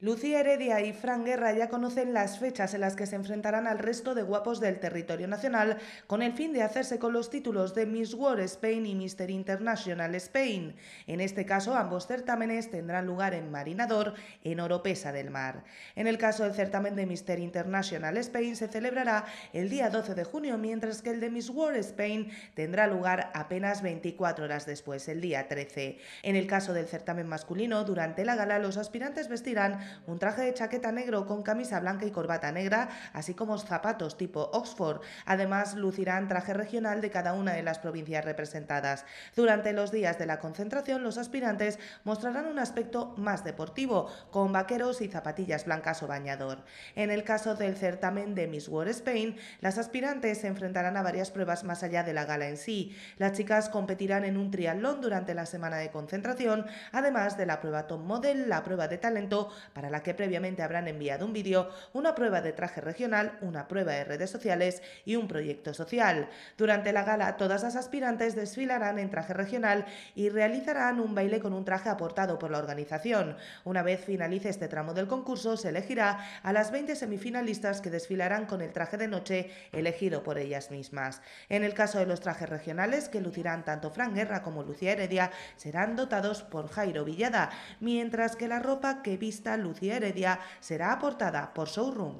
Lucía Heredia y Fran Guerra ya conocen las fechas en las que se enfrentarán al resto de guapos del territorio nacional con el fin de hacerse con los títulos de Miss World Spain y Mister International Spain. En este caso, ambos certámenes tendrán lugar en Marinador, en Oropesa del Mar. En el caso del certamen de Mr. International Spain se celebrará el día 12 de junio, mientras que el de Miss World Spain tendrá lugar apenas 24 horas después, el día 13. En el caso del certamen masculino, durante la gala los aspirantes vestirán un traje de chaqueta negro con camisa blanca y corbata negra, así como zapatos tipo Oxford. Además, lucirán traje regional de cada una de las provincias representadas. Durante los días de la concentración, los aspirantes mostrarán un aspecto más deportivo, con vaqueros y zapatillas blancas o bañador. En el caso del certamen de Miss World Spain, las aspirantes se enfrentarán a varias pruebas más allá de la gala en sí. Las chicas competirán en un triatlón durante la semana de concentración, además de la prueba top model, la prueba de talento, para la que previamente habrán enviado un vídeo, una prueba de traje regional, una prueba de redes sociales y un proyecto social. Durante la gala, todas las aspirantes desfilarán en traje regional y realizarán un baile con un traje aportado por la organización. Una vez finalice este tramo del concurso, se elegirá a las 20 semifinalistas que desfilarán con el traje de noche elegido por ellas mismas. En el caso de los trajes regionales que lucirán tanto Fran Guerra como Lucía Heredia, serán dotados por Jairo Villada, mientras que la ropa que vista Lucía Heredia será aportada por Showroom.